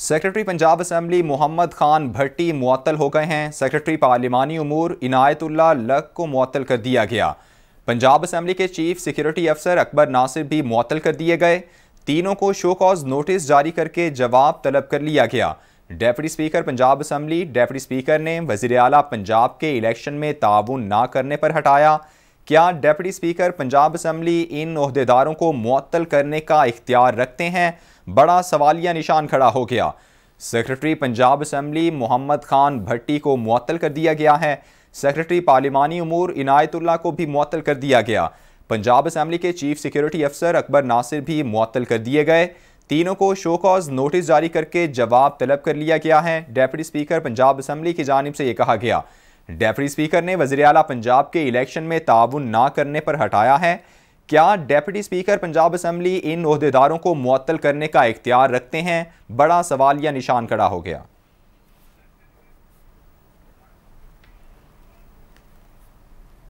secretary Punjab assembly Mohammad Khan Bhatti मुअतल हो गए हैं सेक्रेटरी पार्लिमानी अमूर इनायतुल्ला लक को मुअतल कर दिया गया पंजाब असम्बली के चीफ सिक्योरिटी अफसर अकबर नासिर भी मुअतल कर दिए गए तीनों को शो कॉज नोटिस जारी करके जवाब तलब कर लिया गया deputy speaker Punjab assembly deputy speaker ने वजीर अला पंजाब के इलेक्शन में ताउन ना करने पर हटाया क्या डेप्टी स्पीकर पंजाब असम्बली इन अहदेदारों को मअतल करने का इख्तियार रखते हैं बड़ा सवालिया निशान खड़ा हो गया सेक्रेटरी पंजाब असम्बली मोहम्मद खान भट्टी को मअतल कर दिया गया है सेक्रेटरी पार्लिमानी उमूर इनायतुल्ला को भी मअतल कर दिया गया पंजाब असम्बली के चीफ सिक्योरिटी अफसर अकबर नासिर भी मअतल कर दिए गए तीनों को शो कॉज नोटिस जारी करके जवाब तलब कर लिया गया है डेप्टी स्पीकर पंजाब असम्बली की जानब से ये कहा गया डेप्टी स्पीकर ने वजी अला पंजाब के इलेक्शन में ताउन ना करने पर हटाया है क्या डेप्टी स्पीकर पंजाब असम्बली इन अहदेदारों को मअतल करने का इख्तियार रखते हैं बड़ा सवाल या निशान खड़ा हो गया